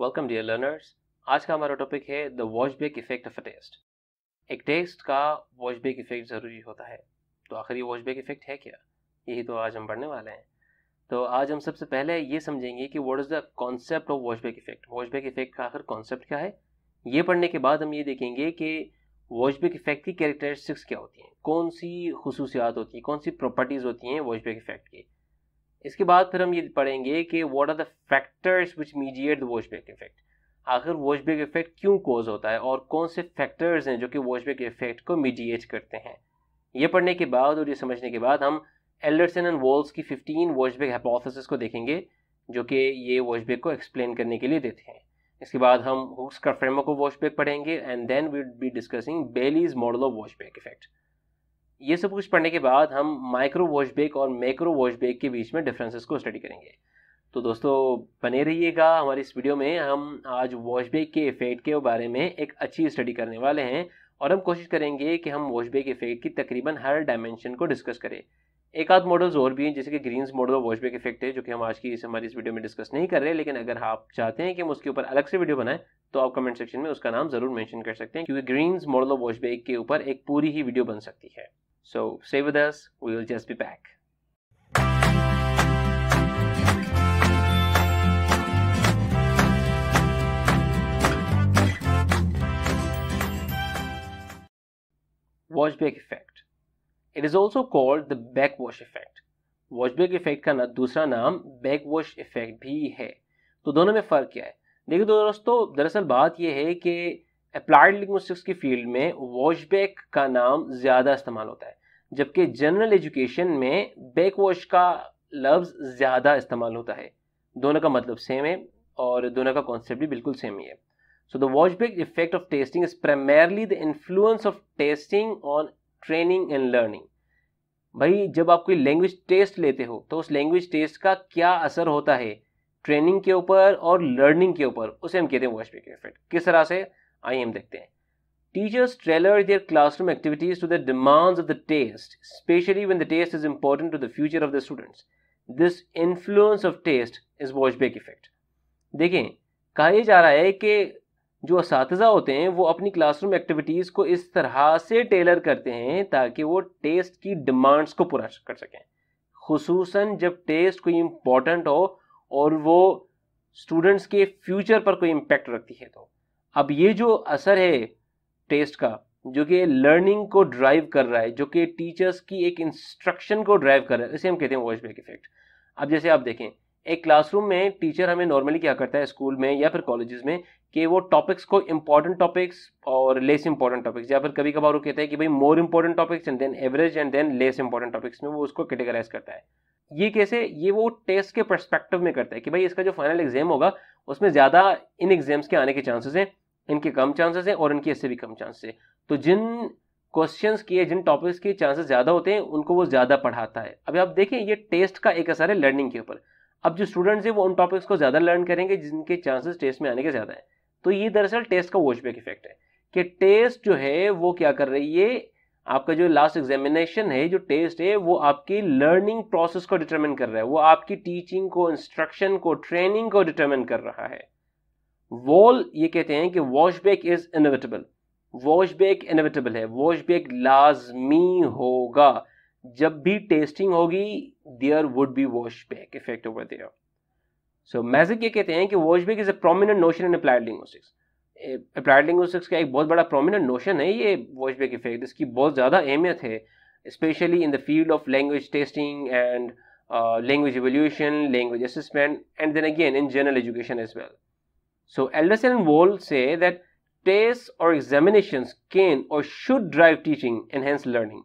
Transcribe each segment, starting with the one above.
Welcome dear learners आज का हमारा टॉपिक है the washback effect of a test एक टेस्ट का वॉशबेक इफेक्ट ज़रूरी होता है तो आखिर ये वॉशबेक इफेक्ट है क्या यही तो आज हम पढ़ने वाले हैं तो आज हम सबसे पहले ये समझेंगे कि what is the concept of washback effect washback effect का आखिर कॉन्सेप्ट क्या है ये पढ़ने के बाद हम ये देखेंगे कि वॉशबेक इफेक्ट की कैरेक्टरिस्टिक्स क्या होती हैं कौन सी खसूसियात होती हैं कौन सी प्रॉपर्टीज़ होती हैं वॉशबेक इफेक्ट की इसके बाद फिर हम ये पढ़ेंगे कि what are the factors which mediate the washback effect आखिर वॉशबेक इफेक्ट क्यों कॉज होता है और कौन से फैक्टर्स हैं जो कि वॉशबेक इफेक्ट को मीडिएट करते हैं ये पढ़ने के बाद और ये समझने के बाद हम एल्डरसन एंड वॉल्स की 15 वॉशबेक हाइपोथेसिस को देखेंगे जो कि ये वॉशबेक को एक्सप्लेन करने के लिए देते हैं इसके बाद हम हुक्स का फ्रेमवर्क ऑफ वॉशबैक पढ़ेंगे and then we be discussing Bailey's model of washback effect ये सब कुछ पढ़ने के बाद हम माइक्रो वॉशबेक और मैक्रो वॉशबेक के बीच में डिफरेंसेस को स्टडी करेंगे तो दोस्तों बने रहिएगा हमारी इस वीडियो में हम आज वॉशबेक के इफेक्ट के बारे में एक अच्छी स्टडी करने वाले हैं और हम कोशिश करेंगे कि हम वॉशबेक इफेक्ट की तकरीबन हर डायमेंशन को डिस्कस करें एक आध मॉडल्स और भी हैं जैसे कि ग्रीनस मॉडल और वॉशबेक इफेक्ट है जो कि हम आज की इस हमारी इस वीडियो में डिस्कस नहीं कर रहे लेकिन अगर आप चाहते हैं कि हम उसके ऊपर अलग से वीडियो बनाएं तो आप कमेंट सेक्शन में उसका नाम जरूर मेंशन कर सकते हैं क्योंकि ग्रीन्स मॉडल और वॉशबेक के ऊपर एक पूरी ही वीडियो बन सकती है So stay with us, we will just be back. Washback effect it is also called the back wash effect washback effect का दूसरा नाम बैक वॉश इफेक्ट भी है तो दोनों में फ़र्क क्या है देखिए तो दोस्तों दरअसल बात यह है कि अप्लाइड लिंग्विस्टिक्स की फील्ड में वॉशबैक का नाम ज़्यादा इस्तेमाल होता है जबकि जनरल एजुकेशन में बैक वॉश का लफ्ज़ ज़्यादा इस्तेमाल होता है दोनों का मतलब सेम है और दोनों का कॉन्सेप्ट भी बिल्कुल सेम ही है so the washback effect of testing is primarily the influence of testing on training and learning भाई जब आप कोई लैंग्वेज टेस्ट लेते हो तो उस लैंग्वेज टेस्ट का क्या असर होता है ट्रेनिंग के ऊपर और लर्निंग के ऊपर उसे हम कहते हैं वॉशबैक इफेक्ट किस तरह से आइए हम देखते हैं teachers tailor their classroom activities to the demands of the test specially when the test is important to the future of the students this influence of test is washback effect देखें कहा जा रहा है कि जो इस होते हैं वो अपनी क्लासरूम एक्टिविटीज़ को इस तरह से टेलर करते हैं ताकि वो टेस्ट की डिमांड्स को पूरा कर सकें खूस जब टेस्ट कोई इम्पॉर्टेंट हो और वो स्टूडेंट्स के फ्यूचर पर कोई इम्पेक्ट रखती है तो अब ये जो असर है टेस्ट का जो कि लर्निंग को ड्राइव कर रहा है जो कि टीचर्स की एक इंस्ट्रक्शन को ड्राइव कर रहा है इसे हम कहते हैं वॉइस बैक इफेक्ट अब जैसे आप देखें एक क्लासरूम में टीचर हमें नॉर्मली क्या करता है स्कूल में या फिर कॉलेजेस में कि वो टॉपिक्स को इंपॉर्टेंट टॉपिक्स और लेस इंपॉर्टेंट टॉपिक्स या फिर कभी कभार वो कहते हैं कि भाई more important topics and then average and then less important topics में वो उसको कैटेगराइज करता है ये कैसे ये वो टेस्ट के परस्पेक्टिव में करता है कि भाई इसका जो फाइनल एग्जाम होगा उसमें ज़्यादा इन एग्जाम्स के आने के चांसेस हैं इनके कम चांसेस हैं और इनके इससे भी कम चांसेस है तो जिन क्वेश्चन के जिन टॉपिक्स के चांसेस ज़्यादा होते हैं उनको वो ज़्यादा पढ़ाता है अभी आप देखें ये टेस्ट का एक असर है लर्निंग के ऊपर अब जो स्टूडेंट्स हैं वो उन टॉपिक्स को ज़्यादा लर्न करेंगे जिनके चांसेस टेस्ट में आने के ज़्यादा हैं तो ये दरअसल टेस्ट का वॉचबैक इफेक्ट है कि टेस्ट जो है वो क्या कर रही है आपका जो लास्ट एग्जामिनेशन है जो टेस्ट है वो आपकी लर्निंग प्रोसेस को डिटरमिन कर रहा है वो आपकी टीचिंग को इंस्ट्रक्शन को ट्रेनिंग को डिटरमिन कर रहा है वॉल ये कहते हैं कि washback is inevitable washback inevitable है वॉशबैक लाजमी होगा जब भी टेस्टिंग होगी there would be washback effect over there so Messick ये कहते हैं कि washback is a prominent notion in applied linguistics applied linguistics का एक बहुत बड़ा प्रोमिनेंट नोशन है ये वॉशबैक इफेक्ट इसकी बहुत ज़्यादा अहमियत है specially in the field of language testing and language evaluation language assessment and then again in general education as well So Alderson and Wall say that tests और examinations can और should drive teaching, enhance learning.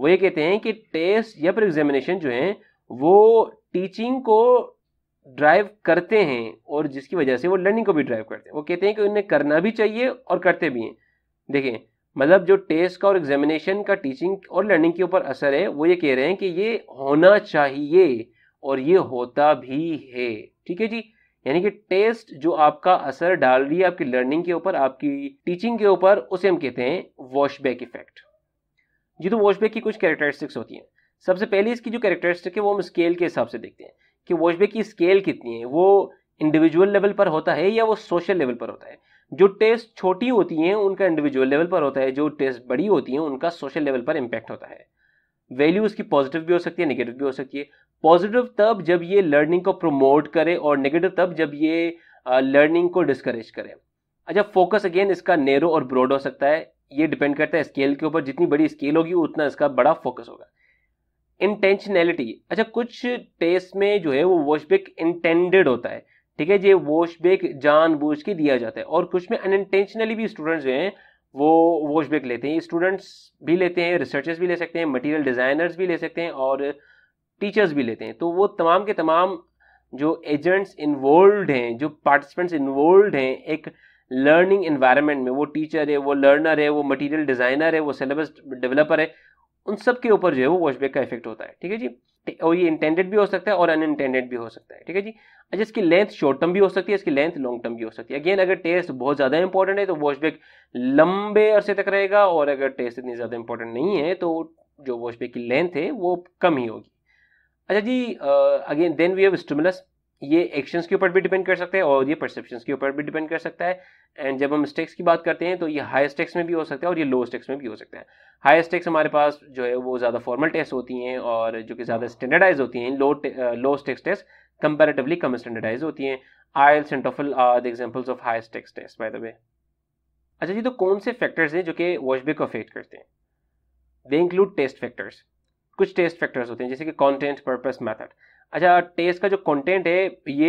वो ये कहते हैं कि test या फिर examination जो हैं वो टीचिंग को ड्राइव करते हैं और जिसकी वजह से वो लर्निंग को भी ड्राइव करते हैं वो कहते हैं कि उन्हें करना भी चाहिए और करते भी हैं देखें मतलब जो टेस्ट का और एग्जामिनेशन का टीचिंग और लर्निंग के ऊपर असर है वो ये कह रहे हैं कि ये होना चाहिए और ये होता भी है ठीक है जी यानी कि टेस्ट जो आपका असर डाल रही है आपकी लर्निंग के ऊपर आपकी टीचिंग के ऊपर उसे हम कहते हैं वॉशबैक इफेक्ट जी तो वॉशबैक की कुछ कैरेक्टरिस्टिक्स होती हैं सबसे पहले इसकी जो कैरेक्टरिस्टिक है वो हम स्केल के हिसाब से देखते हैं कि वॉशबैक की स्केल कितनी है वो इंडिविजुअल लेवल पर होता है या वो सोशल लेवल पर होता है जो टेस्ट छोटी होती हैं उनका इंडिविजुअल लेवल पर होता है जो टेस्ट बड़ी होती हैं उनका सोशल लेवल पर इम्पैक्ट होता है वैल्यू उसकी पॉजिटिव भी हो सकती है नेगेटिव भी हो सकती है पॉजिटिव तब जब ये लर्निंग को प्रमोट करे और नेगेटिव तब जब ये लर्निंग को डिस्करेज करे अच्छा फोकस अगेन इसका नेरो और ब्रॉड हो सकता है ये डिपेंड करता है स्केल के ऊपर जितनी बड़ी स्केल होगी उतना इसका बड़ा फोकस होगा इंटेंशनैलिटी अच्छा कुछ टेस्ट में जो है वो वॉशबेक इंटेंडेड होता है ठीक है ये जान बूझ के दिया जाता है और कुछ में अनइंटेंशनली भी स्टूडेंट्स जो हैं वो वॉश बैक लेते हैं स्टूडेंट्स भी लेते हैं रिसर्चर्स भी ले सकते हैं मटेरियल डिज़ाइनर्स भी ले सकते हैं और टीचर्स भी लेते हैं तो वो तमाम के तमाम जो एजेंट्स इन्वॉल्व हैं जो पार्टिसिपेंट्स इन्वॉल्व हैं एक लर्निंग इन्वायरमेंट में वो टीचर है वो लर्नर है वो मटेरियल डिज़ाइनर है वो सिलेबस डेवलपर है उन सब के ऊपर जो है वो वॉशबैक का इफेक्ट होता है ठीक है जी और ये इंटेंडेड भी हो सकता है और अनइंटेंडेड भी हो सकता है ठीक है जी अच्छा इसकी लेंथ शॉर्ट टर्म भी हो सकती है इसकी लेंथ लॉन्ग टर्म भी हो सकती है अगेन अगर टेस्ट बहुत ज़्यादा इंपॉर्टेंट है तो वॉशबैक लंबे अरसे तक रहेगा और अगर टेस्ट इतनी ज़्यादा इंपॉर्टेंट नहीं है तो जो वॉशबैक की लेंथ है वो कम ही होगी अच्छा जी again then we have stimulus ये एक्शंस के ऊपर भी डिपेंड कर सकता है और ये परसेप्शन के ऊपर भी डिपेंड कर सकता है एंड जब हम स्टेक्स की बात करते हैं तो ये हाई स्टेक्स में भी हो सकता है और ये लो स्टेक्स में भी हो सकता है हाई स्टेक्स हमारे पास जो है वो ज़्यादा फॉर्मल टेस्ट होती हैं और जो कि ज़्यादा स्टैंडर्डाइज होती हैं low low stakes test comparatively कम स्टैंडर्डाइज होती हैं IELTS and TOEFL are the examples of high stakes test by the way अच्छा जी तो कौन से फैक्टर्स हैं जो कि वॉशबे को अफेक्ट करते हैं दे इंक्लूड टेस्ट फैक्टर्स कुछ टेस्ट फैक्टर्स होते हैं जैसे कि कॉन्टेंट पर्पज मैथड अच्छा टेस्ट का जो कंटेंट है ये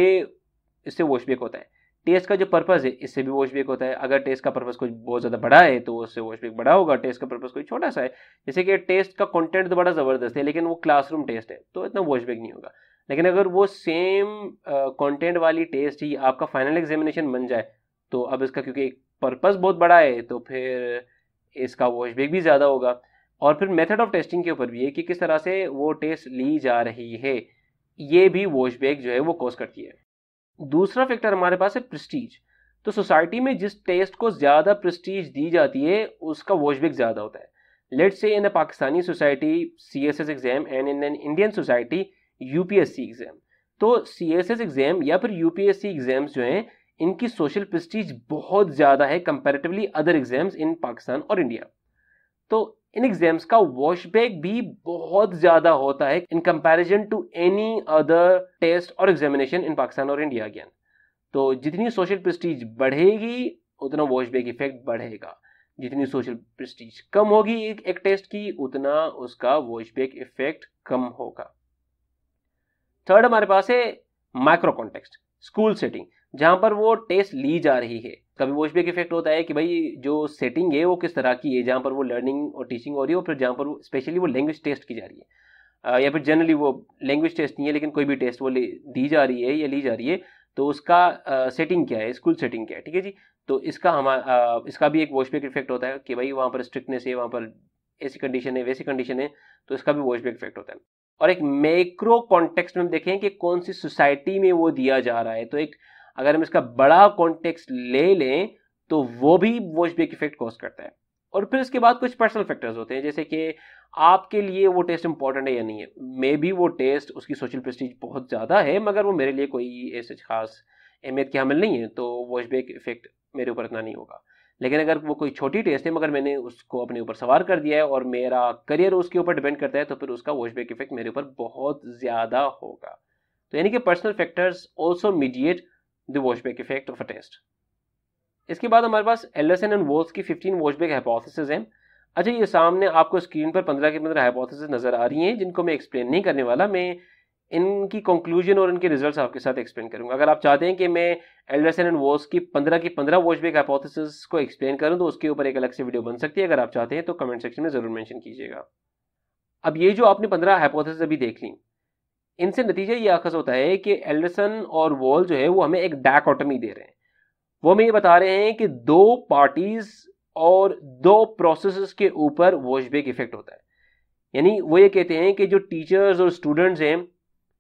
इससे वॉशबैक होता है टेस्ट का जो पर्पज़ है इससे भी वॉशबेक होता है अगर टेस्ट का पर्पज़ कुछ बहुत ज़्यादा बड़ा है तो उससे वॉशबैक बड़ा होगा टेस्ट का पर्पज़ कोई छोटा सा है जैसे कि टेस्ट का कंटेंट तो बड़ा ज़बरदस्त है लेकिन वो क्लासरूम टेस्ट है तो इतना वॉशबेक नहीं होगा लेकिन अगर वो सेम कॉन्टेंट वाली टेस्ट ही आपका फाइनल एग्जामिनेशन बन जाए तो अब इसका क्योंकि एक पर्पज़ बहुत बड़ा है तो फिर इसका वॉशबेक भी ज़्यादा होगा और फिर मेथड ऑफ टेस्टिंग के ऊपर भी है कि किस तरह से वो टेस्ट ली जा रही है ये भी बैग जो है वो कॉज करती है दूसरा फैक्टर हमारे पास है प्रेस्टीज तो सोसाइटी में जिस टेस्ट को ज़्यादा प्रेस्टीज दी जाती है उसका बैग ज़्यादा होता है let's say in a Pakistani society C S S exam and in an Indian society U P S C exam तो सी एस एस एग्ज़ाम या फिर U P S C exams जो हैं इनकी सोशल प्रेस्टीज बहुत ज़्यादा है comparatively other exams in Pakistan और इंडिया तो इन एग्जाम्स का वॉशबैक भी बहुत ज्यादा होता है in comparison to any other test और एग्जामिनेशन इन पाकिस्तान और इंडिया अगेन तो जितनी सोशल प्रेस्टीज बढ़ेगी उतना वॉशबैक इफेक्ट बढ़ेगा जितनी सोशल प्रेस्टीज कम होगी एक, एक टेस्ट की उतना उसका वॉशबैक इफेक्ट कम होगा थर्ड हमारे पास है माइक्रो कॉन्टेक्स्ट स्कूल सेटिंग जहां पर वो टेस्ट ली जा रही है कभी वॉच एक इफेक्ट होता है कि भाई जो सेटिंग है वो किस तरह की है जहाँ पर वो लर्निंग और टीचिंग हो रही है और फिर जहाँ पर स्पेशली वो लैंग्वेज टेस्ट की जा रही है या फिर जनरली वो लैंग्वेज टेस्ट नहीं है लेकिन कोई भी टेस्ट वो दी जा रही है या ली जा रही है तो उसका सेटिंग क्या है स्कूल सेटिंग क्या है ठीक है जी तो इसका हम इसका भी एक वॉशबैक इफेक्ट होता है कि भाई वहाँ पर स्ट्रिक्टनेस है वहाँ पर ऐसी कंडीशन है वैसी कंडीशन है तो इसका भी वॉशबैक इफेक्ट होता है और एक मैक्रो कॉन्टेक्स्ट में हम देखें कि कौन सी सोसाइटी में वो दिया जा रहा है तो एक अगर हम इसका बड़ा कॉन्टेक्स्ट ले लें तो वो भी वॉच बेक इफेक्ट कॉज करता है और फिर उसके बाद कुछ पर्सनल फैक्टर्स होते हैं जैसे कि आपके लिए वो टेस्ट इंपॉर्टेंट है या नहीं है मे बी वो टेस्ट उसकी सोशल प्रेस्टीज बहुत ज़्यादा है मगर वो मेरे लिए कोई ऐसे खास अहमियत की हमल नहीं है तो वॉच बेक इफेक्ट मेरे ऊपर इतना नहीं होगा लेकिन अगर वो कोई छोटी टेस्ट है मगर मैंने उसको अपने ऊपर सवार कर दिया है और मेरा करियर उसके ऊपर डिपेंड करता है तो फिर उसका वॉच बेक इफेक्ट मेरे ऊपर बहुत ज़्यादा होगा तो यानी कि personal factors also mediate the washback effect of a test इसके बाद हमारे पास एलसन एंड वोल्स की 15 वॉशबैक हाइपोथेसिस हैं अच्छा ये सामने आपको स्क्रीन पर 15 की पंद्रह हाइपोथेसिस नज़र आ रही हैं जिनको मैं एक्सप्लेन नहीं करने वाला मैं इनकी कंक्लूजन और इनके रिजल्ट्स आपके साथ एक्सप्लेन करूंगा अगर आप चाहते हैं कि मैं एल्डरसन एंड वोस की 15 की 15 वॉशबैक हाइपोथेसिस को एक्सप्लेन करूं तो उसके ऊपर एक अलग से वीडियो बन सकती है अगर आप चाहते हैं तो कमेंट सेक्शन में ज़रूर मेंशन कीजिएगा अब ये जो आपने पंद्रह हाइपोथेसिस अभी देख ली इनसे नतीजा ये आखस होता है कि एल्डरसन और वॉल जो है वो हमें एक डाकॉटमी दे रहे हैं वो हमें ये बता रहे हैं कि दो पार्टीज और दो प्रोसेस के ऊपर वॉशबेक इफेक्ट होता है यानी वो ये कहते हैं कि जो टीचर्स और स्टूडेंट्स हैं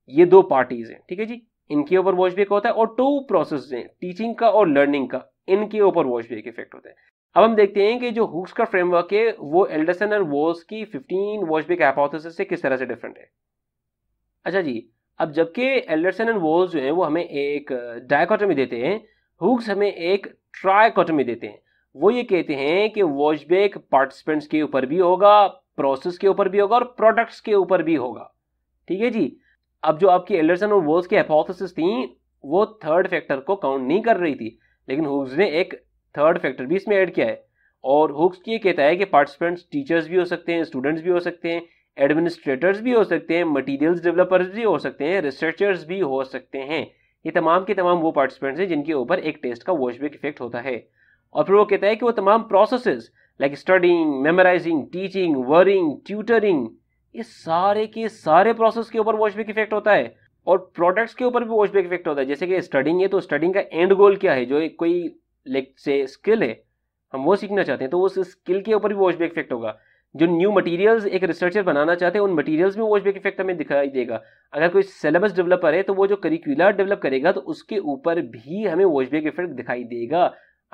ये दो पार्टीज हैं ठीक है जी इनके ऊपर वॉशबेक होता है और टू प्रोसेस हैं टीचिंग का और लर्निंग का इनके ऊपर वॉशबेक इफेक्ट होता है अब हम देखते हैं कि जो हुक्स का फ्रेमवर्क है वो एल्डरसन और वॉल्स की फिफ्टीन वॉशबेक हाइपोथेसिस से किस तरह से डिफरेंट है अच्छा जी अब जबकि एल्डरसन एंड वॉल्स जो हैं वो हमें एक डायकोटमी देते हैं हुक्स हमें एक ट्राइकोटमी देते हैं वो ये कहते हैं कि वॉशबैक पार्टिसिपेंट्स के ऊपर भी होगा प्रोसेस के ऊपर भी होगा और प्रोडक्ट्स के ऊपर भी होगा ठीक है जी अब जो आपकी एल्डरसन और वॉल्स की हाइपोथेसिस थी वो थर्ड फैक्टर को काउंट नहीं कर रही थी लेकिन हुक्स ने एक थर्ड फैक्टर भी इसमें ऐड किया है और हुक्स ये कहता है कि पार्टिसिपेंट्स टीचर्स भी हो सकते हैं स्टूडेंट्स भी हो सकते हैं एडमिनिस्ट्रेटर्स भी हो सकते हैं मटेरियल्स डेवलपर्स भी हो सकते हैं रिसर्चर्स भी हो सकते हैं ये तमाम के तमाम वो पार्टिसिपेंट्स हैं जिनके ऊपर एक टेस्ट का वॉशबैक इफेक्ट होता है और फिर वो कहता है कि वो तमाम process like studying memorising teaching worrying tutoring ये सारे के सारे प्रोसेस के ऊपर वॉशबैक इफेक्ट होता है और प्रोडक्ट्स के ऊपर भी वॉशबैक इफेक्ट होता है जैसे कि स्टडिंग है तो स्टडिंग का एंड गोल क्या है जो एक कोई लाइक से स्किल है हम वो सीखना चाहते हैं तो उस स्किल के ऊपर भी वॉशबैक इफेक्ट होगा जो न्यू मटेरियल्स एक रिसर्चर बनाना चाहते हैं उन मटेरियल्स में वॉचबैक इफेक्ट हमें दिखाई देगा अगर कोई सिलेबस डेवलपर है तो वो जो करिकुलर डेवलप करेगा तो उसके ऊपर भी हमें वॉचबैक इफेक्ट दिखाई देगा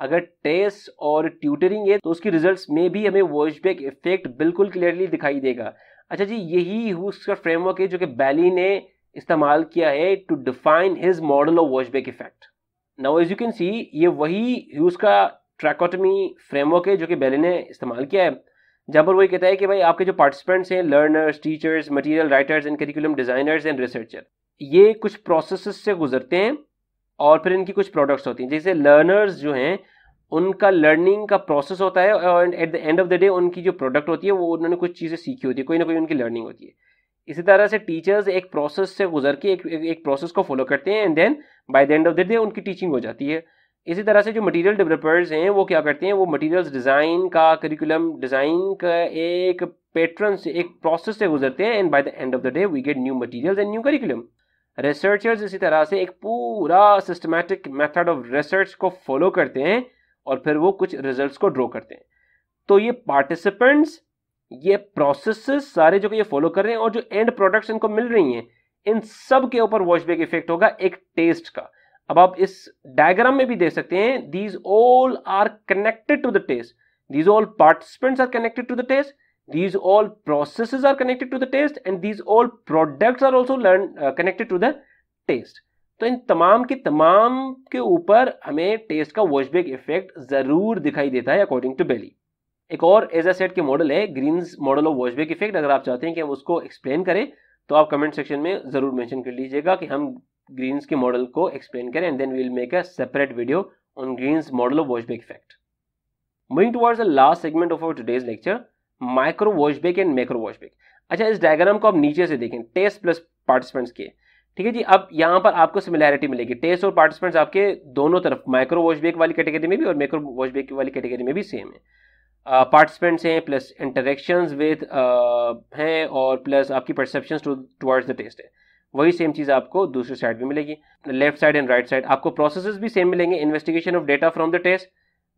अगर टेस्ट और ट्यूटरिंग है तो उसके रिजल्ट्स में भी हमें वॉचबैक इफेक्ट बिल्कुल क्लियरली दिखाई देगा अच्छा जी यही उसका का फ्रेमवर्क है जो कि बैली ने इस्तेमाल किया है to define his model of washback effect now as you can see ये वही ह्यूज का ट्रैकोटमी फ्रेमवर्क है जो कि बैली ने इस्तेमाल किया है जहाँ पर वही कहता है कि भाई आपके जो पार्टिसिपेंट्स हैं learners teachers material writers and curriculum designers and researcher ये कुछ प्रोसेस से गुजरते हैं और फिर इनकी कुछ प्रोडक्ट्स होती हैं जैसे लर्नर्स जो हैं उनका लर्निंग का प्रोसेस होता है और at the end of the day उनकी जो प्रोडक्ट होती है वो उन्होंने कुछ चीज़ें सीखी होती है कोई ना कोई उनकी लर्निंग होती है इसी तरह से टीचर्स एक प्रोसेस से गुजर के एक एक प्रोसेस को फॉलो करते हैं and then by the end of the day उनकी टीचिंग हो जाती है इसी तरह से जो मटेरियल डेवलपर्स हैं वो क्या करते हैं वो मटेरियल्स डिज़ाइन का करिकुलम डिज़ाइन का एक पैटर्न से एक प्रोसेस से गुजरते हैं and by the end of the day we get new materials and new curriculum researchers इसी तरह से एक पूरा सिस्टमेटिक मेथड ऑफ रिसर्च को फॉलो करते हैं और फिर वो कुछ रिजल्ट को ड्रॉ करते हैं तो ये पार्टिसिपेंट्स ये प्रोसेस सारे जो कि ये फॉलो कर रहे हैं और जो एंड प्रोडक्ट्स इनको मिल रही हैं इन सब के ऊपर वॉशबैक इफेक्ट होगा एक टेस्ट का अब आप इस डायग्राम में भी देख सकते हैं these all are connected to the test these all participants are connected to the test these all process are connected to the test and these all product are also learn connected to the test तो इन तमाम के तमाम के ऊपर हमें test का वॉशबैक effect जरूर दिखाई देता है अकॉर्डिंग टू बेली एक और एज ए सेट के मॉडल है Green's model of washback effect अगर आप चाहते हैं कि हम उसको एक्सप्लेन करें तो आप कमेंट सेक्शन में जरूर मेंशन कर लीजिएगा कि हम ग्रीन्स के मॉडल को एक्सप्लेन करें and then we will make a separate video on Green's model of Wojbek effect moving towards the last segment of our today's lecture micro Wojbek and macro Wojbek. अच्छा इस diagram को आप नीचे से देखें test plus participants के ठीक है जी अब यहाँ पर आपको सिमिलैरिटी मिलेगी टेस्ट और पार्टिसिपेंट्स आपके दोनों तरफ माइक्रो वॉशबेक वाली कैटेगरी में भी और मैक्रो वॉशबेक वाली कैटेगरी में भी सेम है पार्टिसिपेंट्स हैं प्लस इंटरेक्शंस विद हैं और प्लस आपकी परसेप्शन टुवर्ड्स द टेस्ट है वही सेम चीज़ आपको दूसरी साइड भी मिलेगी left side and right side आपको प्रोसेस भी सेम मिलेंगे investigation of data from the test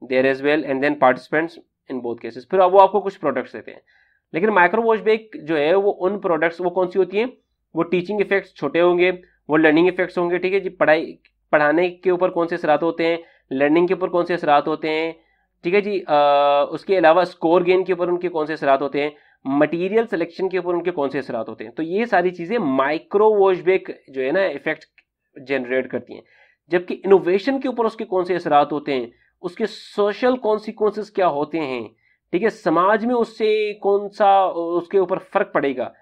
there as well and then participants in both cases फिर वो आपको कुछ प्रोडक्ट्स देते हैं लेकिन माइक्रोवॉच बेक जो है वो उन प्रोडक्ट्स वो कौन सी होती हैं वो टीचिंग इफेक्ट्स छोटे होंगे वो लर्निंग इफेक्ट्स होंगे ठीक है जी पढ़ाई पढ़ाने के ऊपर कौन से असरात होते हैं लर्निंग के ऊपर कौन से असरात होते हैं ठीक है जी आ, उसके अलावा स्कोर गेन के ऊपर उनके कौन से असरात होते हैं मटेरियल सिलेक्शन के ऊपर उनके कौन से असरात होते हैं तो ये सारी चीज़ें माइक्रो वॉशबैक जो है ना इफेक्ट जनरेट करती हैं जबकि इनोवेशन के ऊपर उसके कौन से असरात होते हैं उसके सोशल कॉन्सिक्वेंसेस क्या होते हैं ठीक है समाज में उससे कौन सा उसके ऊपर फर्क पड़ेगा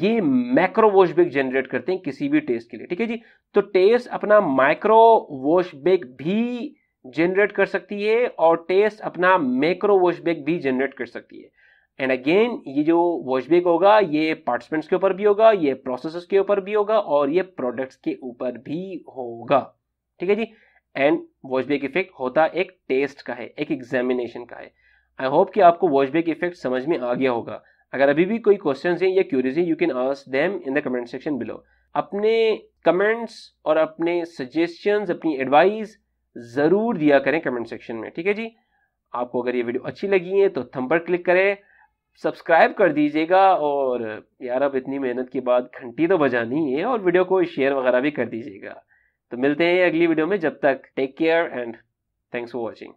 ये मैक्रो वॉशबैक जनरेट करते हैं किसी भी टेस्ट के लिए ठीक है जी तो टेस्ट अपना माइक्रो वॉशबैक भी जनरेट कर सकती है और टेस्ट अपना मैक्रो वॉशबैक भी जनरेट कर सकती है एंड अगेन ये जो वॉशबैक होगा ये पार्टिसिपेंट्स के ऊपर भी होगा ये प्रोसेस के ऊपर भी होगा और ये प्रोडक्ट्स के ऊपर भी होगा ठीक है जी एंड वॉशबैक इफेक्ट होता एक टेस्ट का है एक एग्जामिनेशन का है आई होप कि आपको वॉशबैक इफेक्ट समझ में आ गया होगा अगर अभी भी कोई क्वेश्चन है या क्यूरीज है you can ask them in the comment section below अपने कमेंट्स और अपने सजेशंस अपनी एडवाइस ज़रूर दिया करें कमेंट सेक्शन में ठीक है जी आपको अगर ये वीडियो अच्छी लगी है तो थम पर क्लिक करें सब्सक्राइब कर दीजिएगा और यार अब इतनी मेहनत के बाद घंटी तो बजानी है और वीडियो को शेयर वगैरह भी कर दीजिएगा तो मिलते हैं अगली वीडियो में जब तक take care and thanks for watching